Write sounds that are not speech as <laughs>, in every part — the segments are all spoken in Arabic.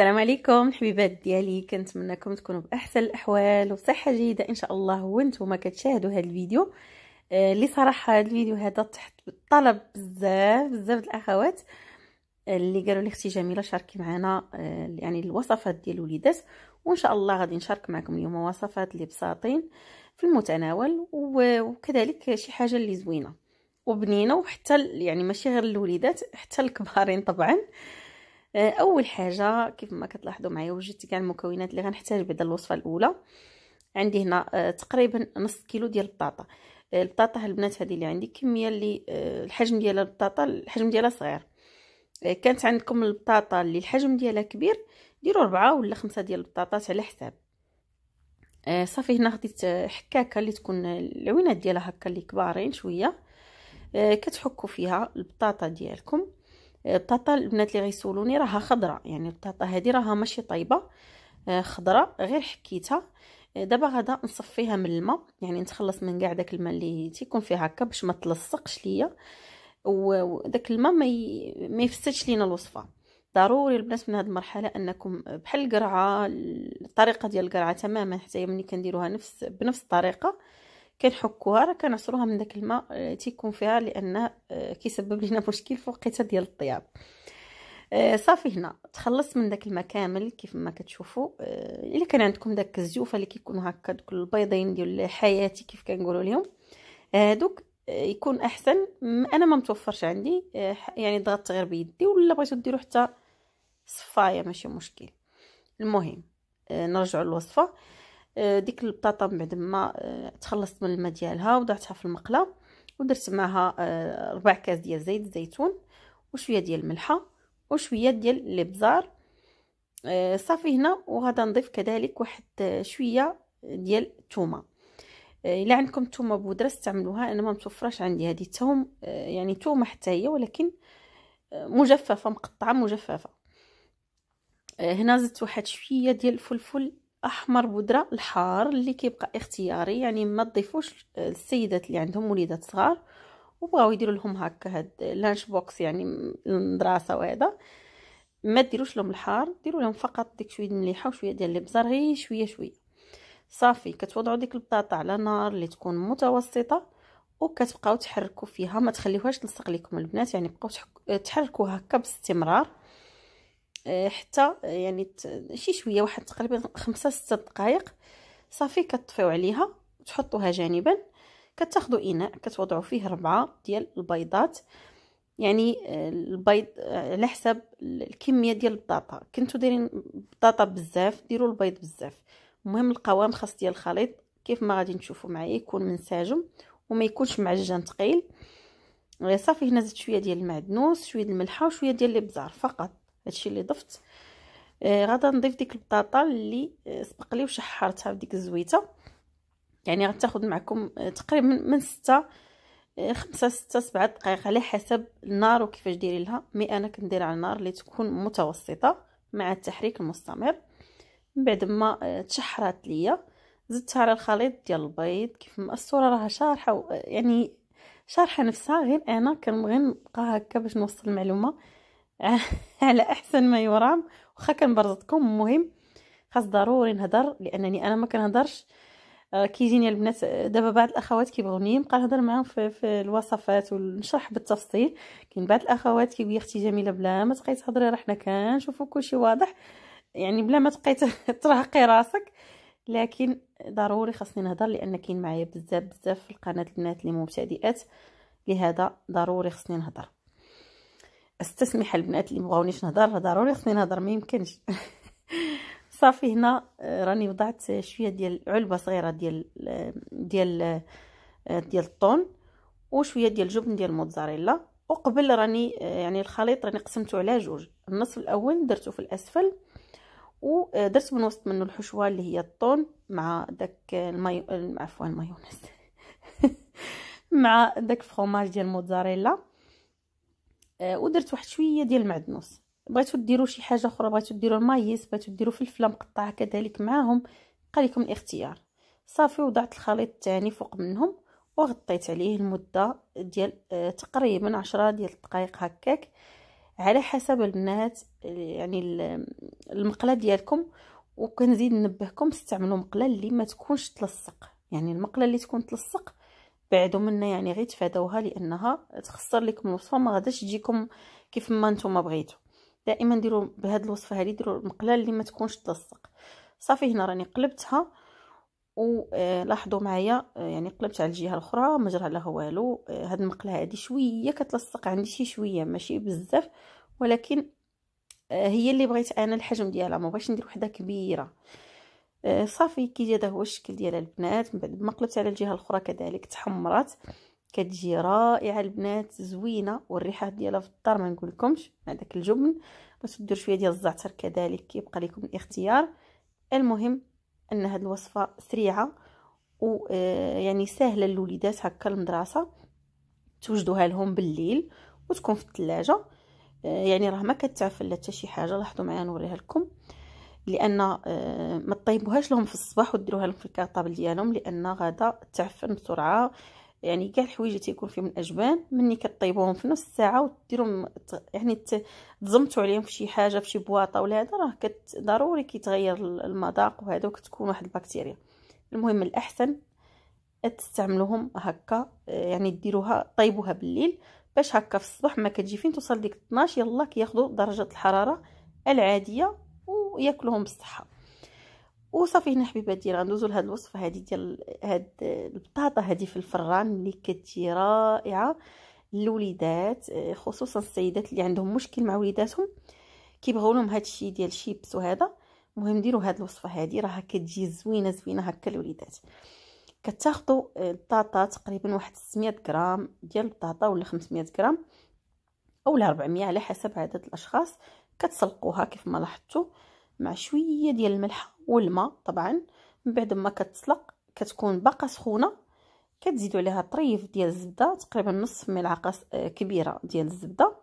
السلام عليكم حبيبات ديالي كنتمنىكم تكونوا باحسن الاحوال وصحه جيده ان شاء الله وانتم كتشاهدوا هذا الفيديو آه، اللي آه صراحه هذا الفيديو هذا تحت طلب بزاف بزاف الاخوات آه، اللي قالوا لي اختي جميله شاركي معنا آه يعني الوصفات ديال الوليدات وان شاء الله غادي نشارك معكم اليوم وصفات اللي بساطين في المتناول وكذلك شي حاجه اللي زوينه وبنينه وحتى يعني ماشي غير الوليدات حتى الكبارين طبعا آه آه، اول حاجه كيف ما كتلاحظوا معايا وجدت كاع المكونات اللي غنحتاج بعد الوصفه الاولى عندي هنا آه، تقريبا نص كيلو ديال البطاطا آه، البطاطا البنات هذه اللي عندي كميه اللي الحجم ديال البطاطا الحجم ديالها صغير كانت عندكم البطاطا اللي الحجم ديالها كبير ديروا ربعة ولا خمسة ديال البطاطات على حساب صافي هنا خديت حكاكه اللي تكون العوينات ديالها هكا اللي كبارين شويه كتحكوا فيها البطاطا ديالكم البطاطا البنات اللي غيسولوني راها خضراء يعني البطاطا هذه راها ماشي طايبه آه، خضراء غير حكيتها آه، دابا غادا نصفيها من الماء يعني نتخلص من كاع داك الماء اللي تيكون فيه هكا باش ما تلصقش ليا وداك الماء ما ما يفسدش لينا الوصفه ضروري البنات من هذه المرحله انكم بحال القرعه الطريقه ديال القرعه تماما حتى ملي كنديروها نفس بنفس الطريقه كنحكوها راه كنعصروها من داك الماء آه، تيكون فيها لان آه، كيسبب لينا <laughs> مشكل في وقيته ديال الطياب آه، صافي هنا تخلصت من داك الماء كامل كيف ما كتشوفوا الا كان عندكم داك الزيوفه اللي كيكونوا هكا دوك البيضين ديال حياتي كيف كنقولوا لهم هادوك يكون احسن انا ما متوفرش عندي يعني ضغطت غير بيدي ولا بغيتو ديروا حتى صفايه ماشي مشكل المهم نرجعوا للوصفه آه، ديك البطاطا من بعد ما آه، تخلصت من الماء ديالها وضعتها في المقله ودرت معها آه، ربع كاس ديال زيت الزيتون وشويه ديال الملحه وشويه ديال الابزار صافي هنا وغادا نضيف كذلك واحد شويه ديال الثومه الا عندكم الثومه بودره استعملوها انا ما متوفراش عندي هذه التوم يعني ثومه حتى هي ولكن مجففه مقطعه مجففه هنا زدت واحد شويه ديال الفلفل احمر بودره الحار اللي كيبقى اختياري يعني ما تضيفوش آه، السيدات اللي عندهم وليدات صغار وبغاو يديروا لهم هكا هاد لانش بوكس يعني المدرسه وهذا ما ديروش لهم الحار ديروا لهم فقط ديك شويه المليحه وشويه ديال الابزار غير شويه شويه صافي كتوضعوا ديك البطاطا على نار اللي تكون متوسطه وكتبقاو تحركوا فيها ما تخليوهاش تلصق لكم البنات يعني بقاو تحركوها هكا باستمرار حتى يعني شي شويه واحد تقريبا خمسة ستة دقائق صافي كتطفيو عليها تحطوها جانبا كتاخدو اناء كتوضعوا فيه ربعة ديال البيضات يعني آه، البيض آه، على حسب الكميه ديال البطاطا كنتو دايرين بطاطا بزاف ديروا البيض بزاف المهم القوام خاص ديال الخليط كيف ما غادي نشوفوا معايا يكون منسجم وما يكونش معجن ثقيل آه، صافي هنا زدت شويه ديال المعدنوس شويه الملحه وشويه ديال الابزار فقط هادشي اللي ضفت آه غادا نضيف ديك البطاطا اللي سبق لي وشحرتها بديك الزويته يعني غتاخد معكم آه، تقريبا من ستة آه، خمسة ستة سبعة دقائق على حسب النار وكيفاش ديري لها مي انا كندير على النار اللي تكون متوسطه مع التحريك المستمر من بعد ما آه، تشحرات ليا زدتها على الخليط ديال البيض كيف ما الصوره راها شارحه يعني شارحه نفسها غير انا كنبغي نبقى هكا باش نوصل المعلومه <laughs> على احسن ما يرام واخا كنبرزطكم المهم خاص ضروري نهضر لانني انا ما كنهضرش آه، كيجيني البنات دابا بعض الاخوات كيبغوني نبقى نهضر معاهم في, في الوصفات ونشرح بالتفصيل كاين بعض الاخوات كيقول اختي جميله بلا ما تبقاي تهضري راه حنا كنشوفو كلشي واضح يعني بلا ما تبقاي <laughs> ترهقي راسك لكن ضروري خاصني نهضر لان كاين معايا بزاف بزاف في القناه البنات اللي مبتدئات لهذا ضروري خصني نهضر استسمح البنات اللي مبغاونيش نهضر ضروري خصني نهضر ما يمكنش <laughs> صافي هنا آه، راني وضعت شويه ديال علبه صغيره ديال آه، ديال آه، ديال الطون وشويه ديال الجبن ديال الموتزاريلا وقبل راني يعني الخليط راني قسمته على جوج النصف الاول درته في الاسفل ودرت من وسط منه الحشوه اللي هي الطون مع داك المايو عفوا المايونيز <laughs> مع داك فخوماج ديال الموتزاريلا آه، ودرت واحد شويه ديال المعدنوس بغيتو ديروا شي حاجه اخرى بغيتو ديروا المايس بغيتو ديروا فلفله مقطعه كذلك معاهم بقى لكم الاختيار صافي وضعت الخليط الثاني فوق منهم وغطيت عليه المده ديال آه تقريبا عشرة ديال الدقائق هكاك على حسب البنات يعني المقله ديالكم وكنزيد ننبهكم استعملوا مقله اللي ما تكونش تلصق يعني المقله اللي تكون تلصق بعدوا منا يعني غير تفادوها لانها تخسر لكم الوصفه ما غاداش تجيكم كيف ما نتوما بغيتو دائما ديروا بهاد الوصفه هذه ديروا المقله اللي ما تكونش تلصق صافي هنا راني قلبتها ولاحظوا آه، معايا آه، يعني قلبت على الجهه الاخرى ما جرى لها والو آه، هاد المقله هذه شويه كتلصق عندي شي شويه ماشي بزاف ولكن هي اللي بغيت انا الحجم ديالها ما بغيتش ندير وحده كبيره آه، صافي كي هذا هو الشكل ديال البنات من بعد ما قلبت على الجهه الاخرى كذلك تحمرات كتجي رائعه البنات زوينه والريحه ديالها في الدار ما نقول لكمش مع داك الجبن وتدير شويه ديال الزعتر كذلك كيبقى لكم الاختيار المهم ان هاد الوصفه سريعه آه، يعني سهله للوليدات هكا المدرسه توجدوها لهم بالليل وتكون في الثلاجه آه، يعني راه ما كتعفن لا حتى شي حاجه لاحظوا معايا نوريها لكم لان آه، ما تطيبوهاش لهم في الصباح وديروها لهم في الكاطابل ديالهم لان غادا تعفن بسرعه يعني كاع الحوايج تيكون فيهم الاجبان مني كطيبوهم في نص ساعه وديرهم يعني تزمتوا عليهم في شي حاجه في شي بواطه ولا هذا راه ضروري كيتغير المذاق وهذا وكتكون واحد البكتيريا المهم الاحسن تستعملوهم هكا آه، يعني ديروها طيبوها بالليل باش هكا في الصباح ما كتجي فين توصل ديك 12 يلا كياخذوا درجه الحراره العاديه وياكلوهم بالصحه وصافي هنا حبيبات ديال غندوزو لهاد الوصفه هادي ديال هاد البطاطا هادي في الفران اللي كتجي رائعه للوليدات خصوصا السيدات اللي عندهم مشكل مع وليداتهم كيبغيو لهم هادشي ديال شيبس وهذا المهم ديروا هاد الوصفه هادي راها كتجي زوينه زوينه هكا للوليدات كتاخذوا البطاطا تقريبا واحد 600 غرام ديال البطاطا ولا 500 غرام اولا 400 على حسب عدد الاشخاص كتسلقوها كيف ما لاحظتوا مع شويه ديال الملح والماء طبعا من بعد ما كتسلق كتكون باقا سخونه كتزيدوا عليها طريف ديال الزبده تقريبا نص ملعقه آه، كبيره ديال الزبده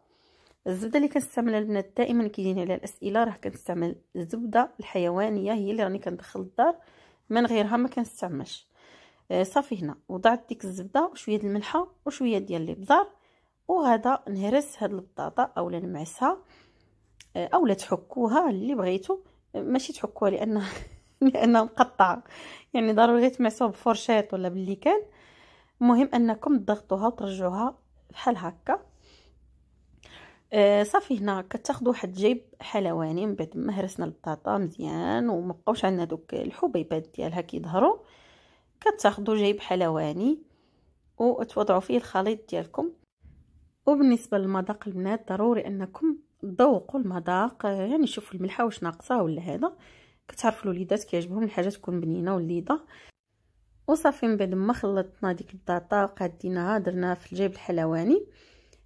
الزبده اللي كنستعملها البنات دائما كيجيني عليها الاسئله راه كنستعمل الزبده الحيوانيه هي اللي راني كندخل للدار من غيرها ما كنستعملش آه، صافي هنا وضعت ديك الزبده وشويه الملحه وشويه ديال الابزار وهذا نهرس هاد البطاطا اولا نمعسها اولا تحكوها اللي بغيتو ماشي تحكوها لانها <laughs> لانها مقطعه يعني ضروري تمسوها بفرشيط ولا باللي كان المهم انكم تضغطوها وترجعوها بحال هكا آه صافي هنا كتاخذوا واحد جيب حلواني من بعد ما هرسنا البطاطا مزيان وما بقاوش عندنا دوك الحبيبات ديالها كيظهروا كتاخذوا جيب حلواني وتوضعوا فيه الخليط ديالكم وبالنسبه للمذاق البنات ضروري انكم ذوقوا المذاق يعني شوفوا الملحه واش ناقصه ولا هذا كتعرفوا الوليدات كيعجبهم الحاجه تكون بنينه وليده وصافي من بعد ما خلطنا ديك البطاطا وقاديناها درناها في الجيب الحلواني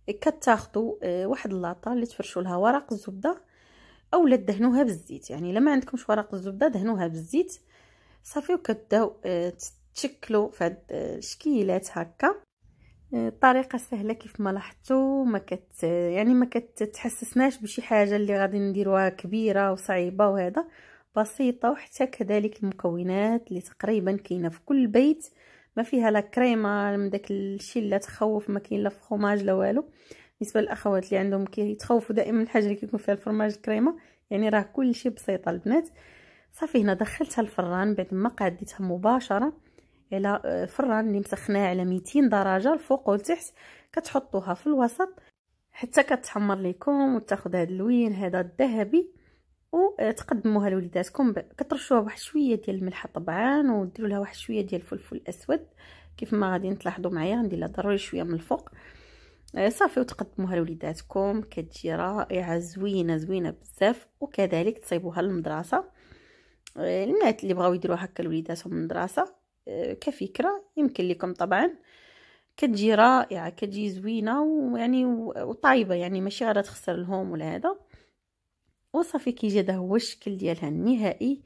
كتاخذوا آه، واحد اللاطه اللي تفرشوا لها ورق الزبده اولا دهنوها بالزيت يعني لما عندكمش ورق الزبده دهنوها بالزيت صافي وكتبداو آه، تشكلوا في هاد الشكيلات آه، هكا الطريقه سهله كيف ما لاحظتوا ما كت يعني ما كتحسسناش بشي حاجه اللي غادي نديروها كبيره وصعيبه وهذا بسيطه وحتى كذلك المكونات اللي تقريبا كاينه في كل بيت ما فيها لا كريمه من داك الشيء لا تخوف ما كاين لا فخوماج لا والو بالنسبه للاخوات اللي عندهم كيتخوفوا دائما من الحاجه اللي كيكون فيها الفرماج الكريمه يعني راه كل شيء بسيطه البنات صافي هنا دخلتها الفران بعد ما قعدتها مباشره على آه، فران اللي مسخناه على 200 درجه الفوق والتحت كتحطوها في الوسط حتى كتحمر لكم وتاخذ هذا اللوين هذا الذهبي وتقدموها لوليداتكم كترشوها بواحد شويه ديال الملح طبعا وديروا لها واحد شويه ديال الفلفل الاسود كيف ما غادي تلاحظوا معايا غندير لها ضروري شويه من الفوق آه، صافي وتقدموها لوليداتكم كتجي رائعه زوينه زوينه بزاف وكذلك تصيبوها للمدرسه آه، البنات اللي بغاو يديروها هكا لوليداتهم المدرسه آه، كفكرة يمكن لكم طبعا كتجي رائعة كتجي زوينة ويعني وطايبة يعني ماشي غادا تخسر الهوم ولا هذا وصافي كيجي هذا هو الشكل ديالها النهائي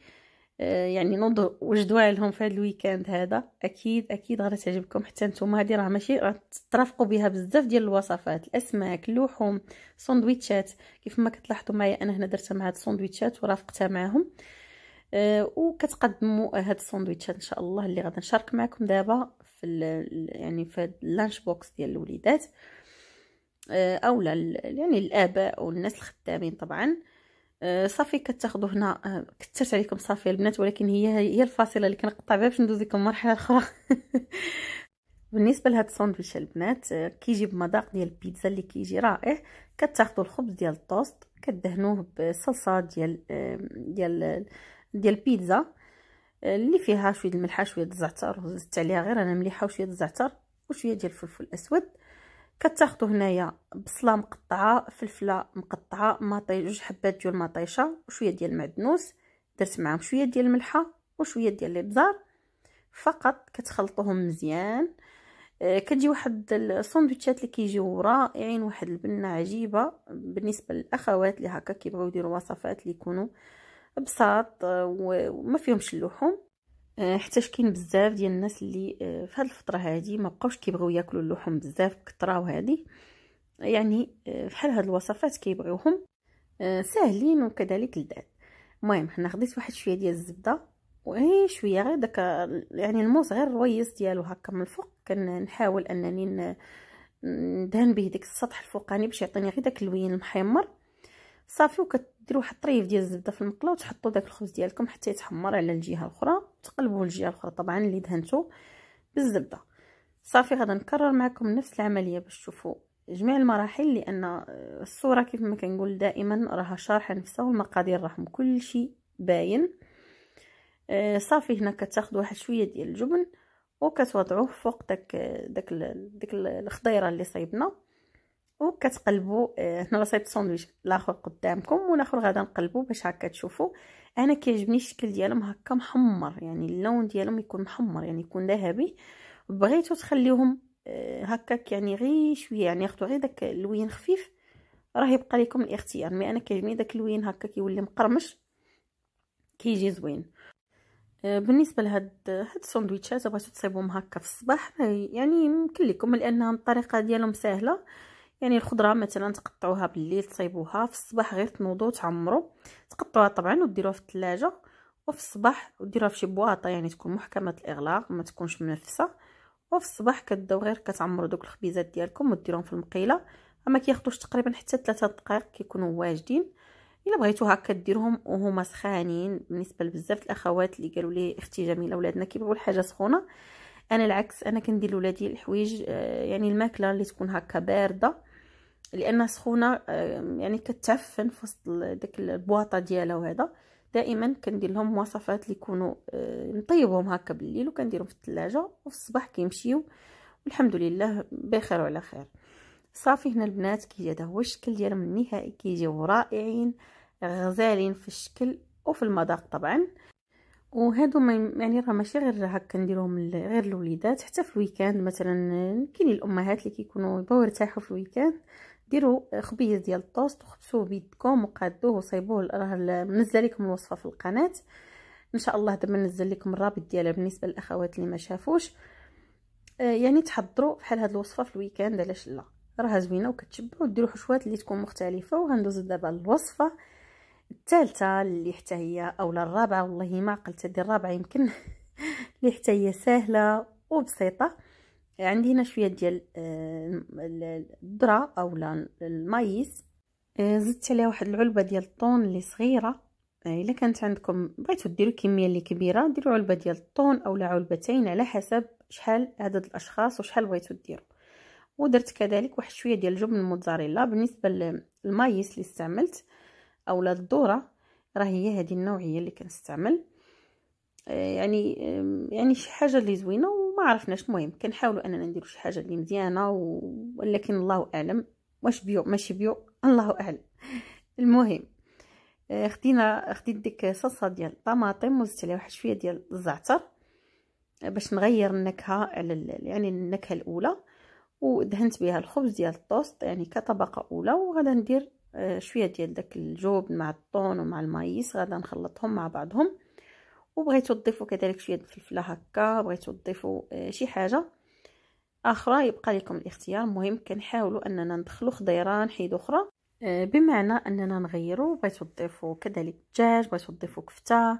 آه، يعني نوض وجدوها لهم في هذا الويكاند هذا اكيد اكيد غادي تعجبكم حتى نتوما هذه راه ماشي راه ترافقوا بها بزاف ديال الوصفات الاسماك اللحوم سندويتشات كيف ما كتلاحظوا معايا انا هنا درتها مع هاد السندويتشات ورافقتها معاهم آه، وكتقدموا هاد الساندويتشات ان شاء الله اللي غادي نشارك معكم دابا في يعني في اللانش بوكس ديال الوليدات آه، اولا يعني الاباء والناس الخدامين طبعا أه صافي كتاخذوا هنا آه، كثرت عليكم صافي البنات ولكن هي هي الفاصله اللي كنقطع بها باش ندوز لكم مرحله اخرى <laughs> بالنسبه لهاد الساندويتش البنات كيجي بمذاق ديال البيتزا اللي كيجي رائع كتاخذوا الخبز ديال الطوست كدهنوه بصلصه ديال ديال ديال البيتزا اللي فيها شويه الملحه شويه الزعتر زدت عليها غير انا مليحه وشويه الزعتر وشويه ديال الفلفل الاسود كتاخذوا هنايا بصله مقطعه فلفله مقطعه مطي جوج حبات ديال المطيشه وشويه ديال المعدنوس درت معاهم شويه ديال الملحه وشويه ديال الابزار فقط كتخلطوهم مزيان آه، كتجي واحد الساندويتشات اللي كيجيو رائعين واحد البنه عجيبه بالنسبه للاخوات اللي هكا كيبغيو يديروا وصفات اللي يكونوا بساط آه، وما فيهمش اللحوم آه، حتى كاين بزاف ديال الناس اللي آه، في هذه الفتره هذه ما بقاوش كيبغيو ياكلوا اللحوم بزاف بكثره وهذه يعني بحال هذه الوصفات كيبغيوهم ساهلين وكذلك لذاذ المهم حنا خديت واحد شويه ديال الزبده وهي شويه غير داك يعني الموس غير الرويس ديالو هكا من الفوق كنحاول انني ندهن به ديك السطح الفوقاني باش يعطيني غير داك اللوين المحمر صافي وكت ديروا واحد الطريف ديال الزبده في المقله وتحطوا داك الخبز ديالكم حتى يتحمر على الجهه الاخرى تقلبوا الجهه الاخرى طبعا اللي دهنتو بالزبده صافي غادي نكرر معكم نفس العمليه باش تشوفوا جميع المراحل لان آه، الصوره كيف ما كنقول دائما راها شارحه نفسها والمقادير راهم كلشي باين آه، صافي هنا كتاخذ واحد شويه ديال الجبن وكتوضعوه فوق داك آه، داك داك الخضيره اللي صايبنا وكتقلبوا آه، هنا رصيد الساندويتش الاخر قدامكم والاخر غادا نقلبوا باش هكا تشوفوا انا كيعجبني الشكل ديالهم هكا محمر يعني اللون ديالهم يكون محمر يعني يكون ذهبي بغيتو تخليهم آه، هكاك يعني غير شويه يعني ياخذوا غير داك اللوين خفيف راه يبقى لكم الاختيار مي انا كيعجبني داك اللوين هكا كيولي مقرمش كيجي زوين آه، بالنسبه لهاد هاد الساندويتشات بغيتو تصيبوهم هكا في الصباح يعني يمكن لكم لان الطريقه ديالهم سهله يعني الخضره مثلا تقطعوها بالليل تصيبوها في الصباح غير تنوضوا تعمروا تقطعوها طبعا وديروها في الثلاجه وفي الصباح وديروها في شي بواطه يعني تكون محكمه الاغلاق ما تكونش منفسه وفي الصباح كدوا غير كتعمروا دوك الخبيزات ديالكم وديروهم في المقيله اما كياخذوش تقريبا حتى 3 دقائق كيكونوا واجدين الا بغيتو هكا ديرهم وهما سخانين بالنسبه لبزاف الاخوات اللي قالوا لي اختي جميله ولادنا كيبغيو الحاجه سخونه انا العكس انا كندير لولادي الحوايج آه، يعني الماكله اللي تكون هكا بارده لان سخونه آه، يعني كتعفن في وسط داك البواطه ديالها وهذا دائما كندير لهم وصفات اللي يكونوا آه، نطيبهم هكا بالليل وكنديرهم في الثلاجه وفي الصباح كيمشيو والحمد لله بخير وعلى خير صافي هنا البنات كيجي هذا هو الشكل ديالهم النهائي كيجيو رائعين غزالين في الشكل وفي المذاق طبعا وهادو ما يعني راه ماشي غير هكا نديروهم غير الوليدات حتى في الويكاند مثلا كاين الامهات اللي كيكونوا يبغوا يرتاحوا في الويكاند ديروا خبيز ديال الطوست وخبسوه بيدكم وقادوه وصيبوه راه منزله لكم الوصفه في القناه ان شاء الله دابا ننزل لكم الرابط ديالها بالنسبه للاخوات اللي ما شافوش آه، يعني تحضروا بحال هذه الوصفه في الويكاند علاش لا راها زوينه وكتشبع وديروا حشوات اللي تكون مختلفه وغندوز دابا للوصفه الثالثه اللي حتى هي اولا الرابعه والله ما عقلت هذه الرابعه يمكن <laughs> اللي حتى هي سهله وبسيطه عندي هنا شويه ديال آه، الذره اولا المايس آه، زدت عليها واحد العلبه ديال الطون اللي صغيره آه، الا كانت عندكم بغيتو ديروا الكميه اللي كبيره ديروا علبه ديال الطون اولا علبتين على حسب شحال عدد الاشخاص وشحال بغيتو ديروا ودرت كذلك واحد شويه ديال جبن الموتزاريلا بالنسبه للمايس اللي استعملت اولا الذره راه هي هذه النوعيه اللي كنستعمل آه، يعني يعني شي حاجه اللي زوينه وما عرفناش المهم كنحاولوا اننا نديروا شي حاجه اللي مزيانه ولكن الله اعلم واش بيو ماشي بيو <laughs> الله اعلم المهم آه، خدينا خديت ديك صلصه ديال الطماطم وزدت عليها واحد شويه ديال الزعتر آه، باش نغير النكهه على يعني النكهه الاولى ودهنت بها الخبز ديال الطوست يعني كطبقه اولى وغادي ندير شويه ديال داك الجبن مع الطون ومع المايس غادا نخلطهم مع بعضهم وبغيتو تضيفوا كذلك شويه الفلفله هكا بغيتو تضيفوا آه، شي حاجه اخرى يبقى لكم الاختيار مهم كنحاولوا اننا ندخلوا خضيره حيد اخرى آه، بمعنى اننا نغيروا بغيتو تضيفوا كذلك دجاج بغيتو تضيفوا كفته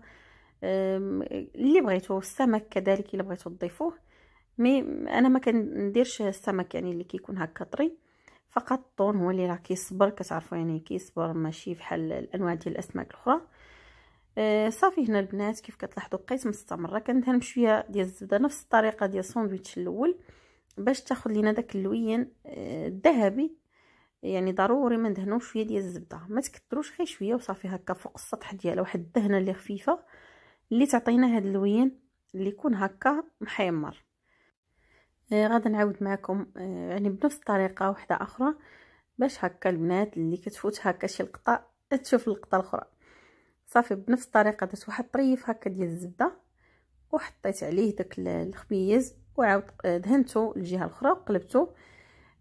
اللي بغيتو السمك كذلك الا بغيتو تضيفوه مي انا ما كنديرش السمك يعني اللي كيكون هكا طري فقط الطون هو اللي راه كيصبر كتعرفوا يعني كيصبر ماشي بحال الانواع ديال الاسماك الاخرى آه صافي هنا البنات كيف كتلاحظوا بقيت مستمره كندهن بشويه ديال الزبده نفس الطريقه ديال الساندويتش الاول باش تاخذ لينا داك اللوين آه، الذهبي يعني ضروري ما ندهنوش شويه ديال الزبده ما تكثروش غير شويه وصافي هكا فوق السطح ديالها واحد الدهنه اللي خفيفه اللي تعطينا هذا اللوين اللي يكون هكا محمر آه، غادا نعاود معكم آه، يعني بنفس الطريقه وحده اخرى باش هكا البنات اللي كتفوت هكا شي لقطه تشوف اللقطه الاخرى صافي بنفس الطريقه درت واحد الطريف هكا ديال الزبده وحطيت عليه داك الخبيز وعاود آه، دهنته الجهه الاخرى وقلبته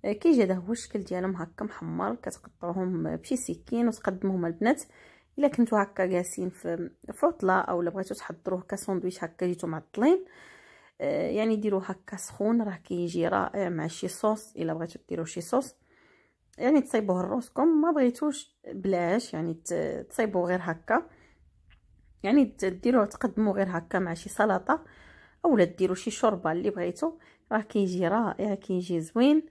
كيجي هذا هو الشكل ديالهم هكا محمر كتقطعوهم بشي سكين وتقدموهم البنات الا كنتو هكا جالسين في فوطله اولا بغيتو تحضروه كساندويتش هكا جيتو معطلين آه، يعني ديروا هكا سخون راه كيجي رائع مع شي صوص الا بغيتو ديروا شي صوص يعني تصيبوه لروسكم ما بغيتوش بلاش يعني تصيبوه غير هكا يعني ديروه تقدموا غير هكا مع شي سلطه اولا ديروا شي شوربه اللي بغيتو راه كيجي رائع كيجي زوين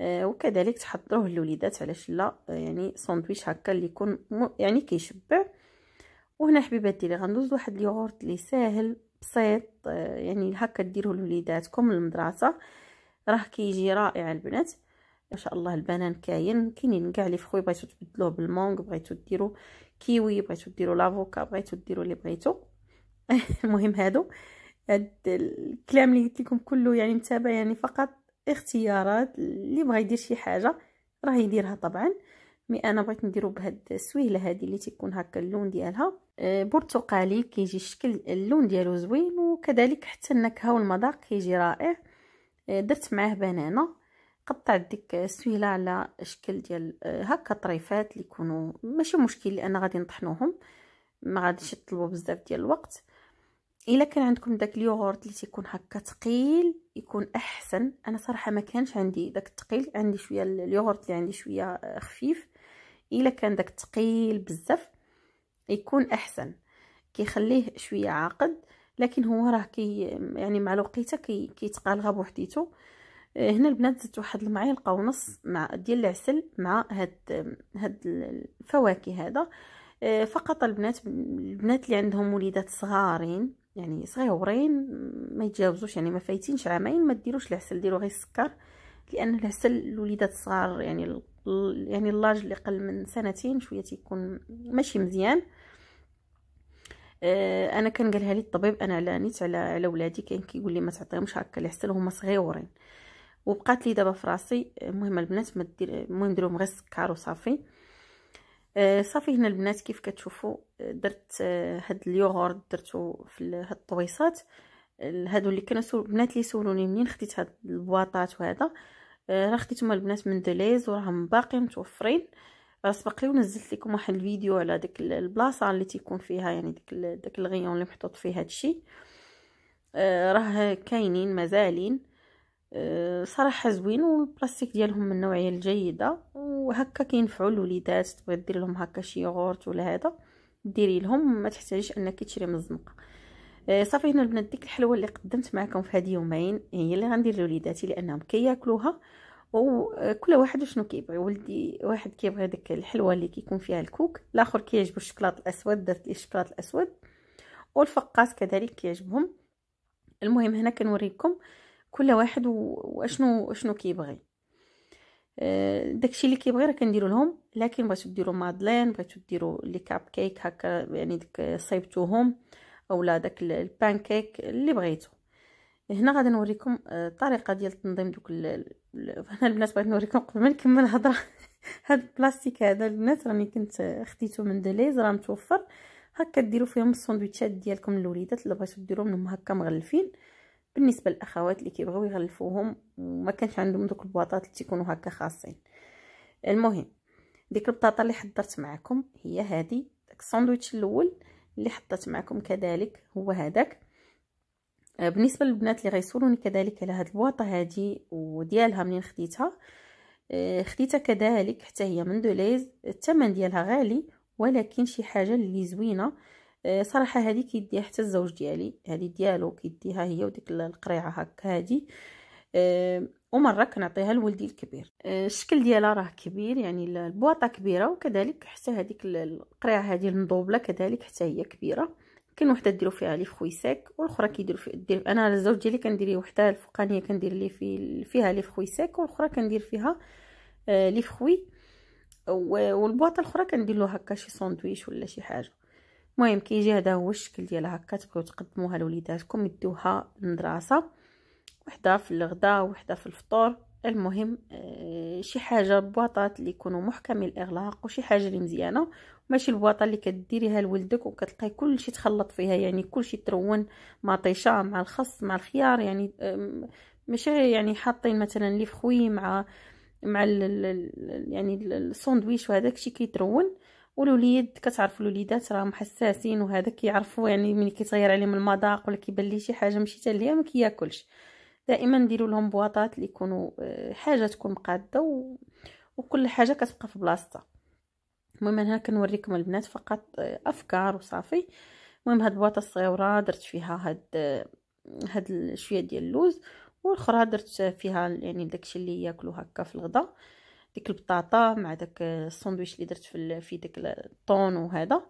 آه، وكذلك تحضروه للوليدات علاش لا آه، يعني ساندويتش هكا اللي يكون يعني كيشبع وهنا حبيباتي اللي غندوز واحد اليوغورت اللي ساهل بسيط يعني هكا ديروه لوليداتكم المدرسه راه كيجي رائع البنات ما شاء الله البنان كاين كاينين كاع لي فخوي بغيتو تبدلوه بالمونغ بغيتو ديرو كيوي بغيتو ديرو لافوكا بغيتو ديرو اللي بغيتو <laughs> المهم هادو هاد الكلام اللي قلت لكم كله يعني متابع يعني فقط اختيارات اللي بغى يدير شي حاجه راه يديرها طبعا مي انا بغيت نديرو بهاد السويله هادي اللي تيكون هكا اللون ديالها برتقالي كيجي الشكل اللون ديالو زوين وكذلك حتى النكهه والمذاق كيجي رائع آه، درت معاه بنانه قطعت ديك السويله على شكل ديال آه، هكا طريفات اللي يكونوا ماشي مشكل لان غادي نطحنوهم ما غاديش يطلبوا بزاف ديال الوقت الا كان عندكم داك اليوغورت اللي تيكون هكا ثقيل يكون احسن انا صراحه ما كانش عندي داك الثقيل عندي شويه اليوغورت اللي عندي شويه آه، خفيف الا كان داك التقيل بزاف يكون احسن كيخليه شويه عاقد لكن هو راه كي يعني مع الوقيته كي كيتقالغ بوحديته آه، هنا البنات زدت واحد المعلقه ونص مع ديال العسل مع هاد هاد الفواكه هذا آه، فقط البنات البنات اللي عندهم وليدات صغارين يعني صغيورين ما يتجاوزوش يعني ما فايتينش عامين ما ديروش العسل ديروا غير السكر لان العسل الوليدات الصغار يعني يعني اللاج اللي قل من سنتين شويه تيكون ماشي مزيان آه انا كان قالها لي الطبيب انا لانيت على على ولادي كان كيقول لي ما تعطيهمش هكا العسل هما صغيورين وبقات لي دابا في راسي المهم البنات ما دير المهم ديروهم غير السكر وصافي آه صافي هنا البنات كيف كتشوفوا درت آه، هاد اليوغورت درتو في هاد الطويصات هادو اللي كانوا بنات لي سولوني منين خديت هاد البواطات وهذا آه، راه خديتهم البنات من دليز وراهم باقي متوفرين سبق لي ونزلت لكم واحد الفيديو على ديك البلاصه اللي تيكون فيها يعني داك داك الغيون اللي محطوط فيه هادشي آه، راه كاينين مازالين آه، صراحه زوين والبلاستيك ديالهم من النوعيه الجيده وهكا كينفعوا الوليدات تبغي دير لهم هكا شي يوغورت ولا هذا ديري لهم ما تحتاجيش انك تشري من الزنقه آه، صافي هنا البنات ديك الحلوه اللي قدمت معكم في هذه يومين هي اللي غندير لوليداتي لانهم كياكلوها وكل آه، واحد شنو كيبغي ولدي واحد كيبغي ديك الحلوه اللي كيكون فيها الكوك الاخر كيعجبو الشكلاط الاسود درت ليه الشكلاط الاسود والفقاس كذلك كيعجبهم المهم هنا كنوريكم كل واحد واشنو شنو كيبغي آه، داكشي اللي كيبغي راه كنديرو لهم لكن بغيتو ديرو مادلين بغيتو ديرو لي كاب كيك هكا يعني ديك صايبتوهم اولا داك البانكيك اللي بغيتو هنا غادي نوريكم الطريقه آه، ديال تنظيم دوك <laughs> انا البنات بغيت نوريكم قبل ما نكمل الهضره <laughs> هاد البلاستيك هذا البنات راني كنت آه، خديته من دليز راه متوفر هكا ديروا فيهم السندويتشات ديالكم للوليدات اللي بغيتو ديروا منهم هكا مغلفين بالنسبه للاخوات اللي كيبغيو يغلفوهم وما كانش عندهم دوك البواطات اللي تيكونوا هكا خاصين المهم ديك البطاطا اللي حضرت معكم هي هذه داك الساندويتش الاول اللي حطيت معكم كذلك هو هذاك آه، بالنسبه للبنات اللي غيسولوني كذلك على هذه البواطه هذه وديالها منين خديتها آه، خديتها كذلك حتى هي من دوليز الثمن ديالها غالي ولكن شي حاجه اللي زوينه آه، صراحه هذه كيديها حتى الزوج ديالي هذه ديالو كيديها هي وديك القريعه هكا هذه ومره كنعطيها لولدي الكبير أه، الشكل ديالها راه كبير يعني البواطه كبيره وكذلك حتى هذيك القريعه هذه المضوبله كذلك حتى هي كبيره كاين وحده ديروا فيها لي خويساك والاخرى كيديروا في دير انا الزوج ديالي كندير وحده الفوقانيه كندير لي في فيها لي خويساك والاخرى كندير فيها أه، لي فخوي والبواطه الاخرى كندير له هكا شي ساندويش ولا شي حاجه المهم كيجي هذا هو الشكل ديالها هكا تبغيو تقدموها لوليداتكم يدوها للمدرسه وحده في الغداء وحده في الفطور المهم آه، شي حاجه بواطات اللي يكونوا محكمي الاغلاق وشي حاجه اللي مزيانه ماشي البواطه اللي كديريها لولدك وكتلقاي كلشي تخلط فيها يعني كلشي ترون مطيشه مع الخس مع الخيار يعني ماشي يعني حاطين مثلا لي فخوي مع مع الـ يعني الساندويش وهذاك الشيء كيترون والوليد كتعرفوا الوليدات راهم حساسين وهذا كيعرفوا يعني ملي كيتغير عليهم المذاق ولا كيبان ليه شي حاجه مشيت ليها ما كياكلش كي دائما نديروا لهم بواطات اللي يكونوا آه، حاجه تكون مقاده و... وكل حاجه كتبقى في بلاصتها المهم انا كنوريكم البنات فقط آه، افكار وصافي المهم هاد البواطه الصغيره درت فيها هاد آه، هاد شويه ديال اللوز والاخرى درت فيها يعني داكشي اللي ياكلو هكا في الغداء ديك البطاطا مع داك الساندويتش اللي درت في في داك الطون وهذا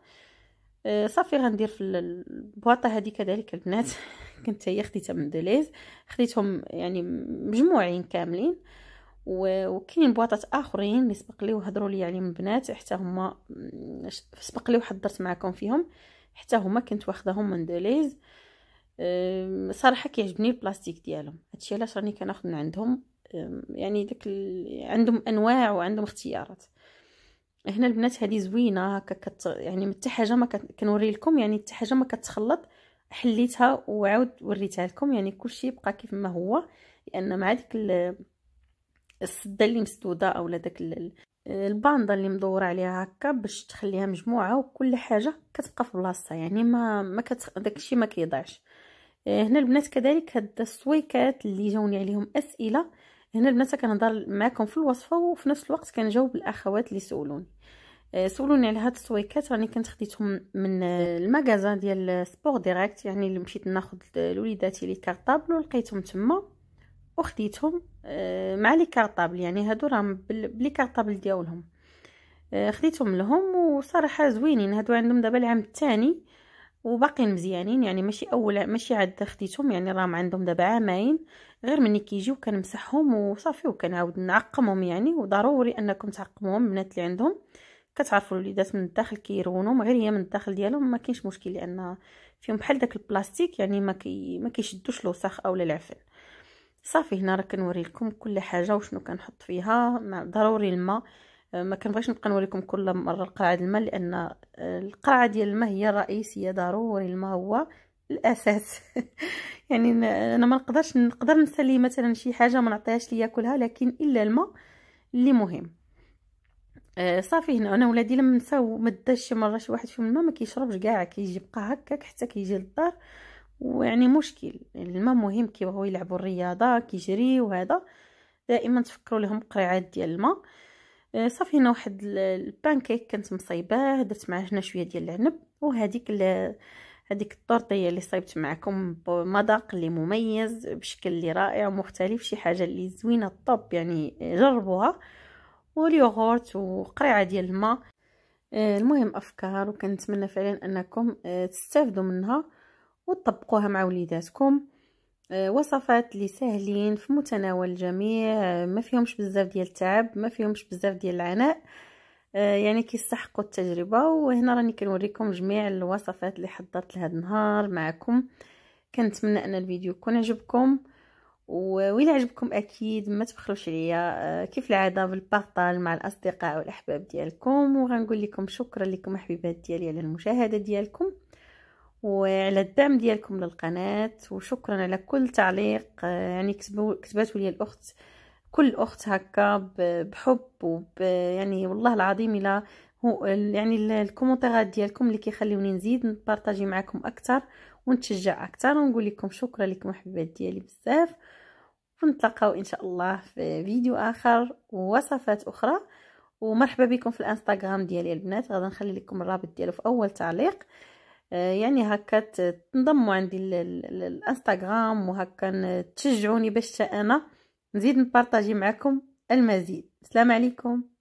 آه، صافي غندير في البواطه هذه كذلك البنات <laughs> كنت هي خديتها من دوليز خديتهم يعني مجموعين كاملين وكاين بواطات اخرين اللي سبق لي وهضروا لي عليهم يعني البنات حتى هما سبق لي وحضرت معكم فيهم حتى هما كنت واخداهم من دوليز صراحه كيعجبني البلاستيك ديالهم هادشي علاش راني كناخذ من عندهم يعني داك عندهم انواع وعندهم اختيارات هنا البنات هذه زوينه هكا كت يعني حتى حاجه ما كنوري لكم يعني حتى حاجه ما كتخلط حليتها وعاود وريتها لكم يعني كلشي بقى كيف ما هو لان مع ديك السده اللي مسدوده اولا داك الباندا اللي مدوره عليها هكا باش تخليها مجموعه وكل حاجه كتبقى في بلاصتها يعني ما ما كت... داكشي ما كيضيعش هنا البنات كذلك هاد السويكات اللي جاوني عليهم اسئله هنا البنات كنهضر معكم في الوصفه وفي نفس الوقت كنجاوب الاخوات اللي سولوني سولوني على هاد السويكات راني كنت خديتهم من المغازان ديال سبور ديريكت يعني اللي مشيت ناخد لوليداتي لي كارطابل ولقيتهم تما وخديتهم آه، مع لي كارطابل يعني هادو راهم بلي كارطابل ديالهم آه، خديتهم لهم وصراحه زوينين هادو عندهم دابا العام الثاني وباقيين مزيانين يعني ماشي اول ماشي عاد خديتهم يعني راهم عندهم دابا عامين غير ملي كيجيو كنمسحهم وصافي وكنعاود نعقمهم يعني وضروري انكم تعقموهم البنات اللي عندهم كتعرفوا الوليدات من الداخل كي غير هي من الداخل ديالهم ما كاينش مشكل لان فيهم بحال داك البلاستيك يعني ما كي ما كيشدوش الوساخ اولا العفن صافي هنا راه كنوري لكم كل حاجه وشنو كنحط فيها مع ضروري الماء آه، ما كنبغيش نبقى نوريكم كل مره القاعه الماء لان آه، القرعه ديال الماء هي الرئيسيه ضروري الماء هو الاساس <laughs> يعني انا ما نقدرش نقدر نسلي مثلا شي حاجه ما نعطيهاش كلها لكن الا الماء اللي مهم آه، صافي هنا انا ولادي لما نساو ما داش شي مره شي واحد فيهم الماء ما كيشربش كاع كيجي بقى هكاك حتى كيجي للدار ويعني مشكل الماء مهم كيبغيو يلعبوا الرياضه كيجري وهذا دائما تفكروا لهم قريعات ديال الماء آه، صافي هنا واحد البانكيك كنت مصايباه درت معاه هنا شويه ديال العنب وهذيك هذيك الطورطيه اللي صايبت معكم بمذاق اللي مميز بشكل اللي رائع ومختلف شي حاجه اللي زوينه طوب يعني جربوها واليوغورت وقريعه ديال الماء آه، المهم افكار وكنتمنى فعلا انكم آه، تستافدوا منها وتطبقوها مع وليداتكم آه، وصفات اللي ساهلين في متناول الجميع ما فيهمش بزاف ديال التعب ما فيهمش بزاف ديال العناء يعني كيستحقوا التجربه وهنا راني كنوريكم جميع الوصفات اللي حضرت لهذا النهار معكم كنتمنى ان الفيديو يكون عجبكم وإلا عجبكم اكيد ما تبخلوش عليا آه، كيف العاده بالبارطاج مع الاصدقاء والاحباب ديالكم وغنقول لكم شكرا لكم احبيبات ديالي على المشاهده ديالكم وعلى الدعم ديالكم للقناه وشكرا على كل تعليق آه، يعني كتبات لي الاخت كل اخت هكا بحب وب يعني والله العظيم الا هو يعني الكومونتيرات ديالكم اللي كيخليوني نزيد نبارطاجي معكم اكثر ونتشجع اكثر ونقول لكم شكرا لكم أحبيبات ديالي بزاف ونتلقاو ان شاء الله في فيديو اخر ووصفات اخرى ومرحبا بكم في الانستغرام ديالي البنات غادي نخلي لكم الرابط ديالو في اول تعليق آه، يعني هكا تنضموا عندي الانستغرام وهكا تشجعوني باش انا نزيد نبارطاجي معكم المزيد السلام عليكم